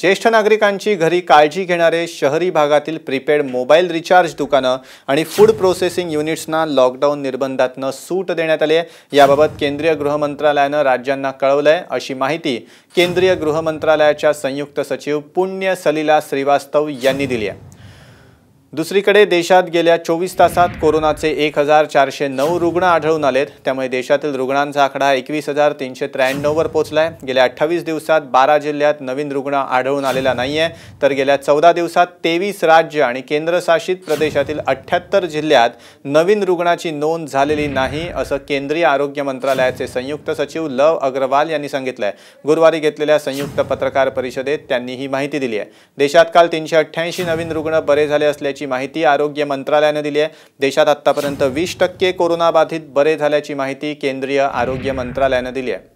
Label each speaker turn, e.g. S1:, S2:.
S1: ज्येष्ठ नागरिकांची घरी काळजी घेणारे शहरी भागातील प्रीपेड मोबाईल रिचार्ज दुकानं आणि फूड प्रोसेसिंग युनिट्सना लॉकडाऊन निर्बंधातनं सूट देण्यात आली आहे याबाबत केंद्रीय गृह मंत्रालयानं राज्यांना कळवलंय अशी माहिती केंद्रीय गृह संयुक्त सचिव पुण्य सलिला श्रीवास्तव यांनी दिली आहे दुसरीकडे देशात गेल्या चोवीस तासात कोरोनाचे एक हजार चारशे नऊ रुग्ण आढळून आलेत त्यामुळे देशातील रुग्णांचा आकडा एकवीस हजार तीनशे त्र्याण्णववर आहे गेल्या अठ्ठावीस दिवसात बारा जिल्ह्यात नवीन रुग्ण आढळून आलेला नाही आहे तर गेल्या चौदा दिवसात तेवीस राज्य आणि केंद्रशासित प्रदेशातील अठ्ठ्याहत्तर जिल्ह्यात नवीन रुग्णाची नोंद झालेली नाही असं केंद्रीय आरोग्य मंत्रालयाचे संयुक्त सचिव लव अग्रवाल यांनी सांगितलं आहे गुरुवारी घेतलेल्या संयुक्त पत्रकार परिषदेत त्यांनी ही माहिती दिली आहे देशात काल तीनशे अठ्ठ्याऐंशी नवीन रुग्ण बरे झाले असल्याची असल्याची माहिती आरोग्य मंत्रालयानं दिली आहे देशात आतापर्यंत वीस टक्के कोरोनाबाधित बरे झाल्याची माहिती केंद्रीय आरोग्य मंत्रालयानं दिली आहे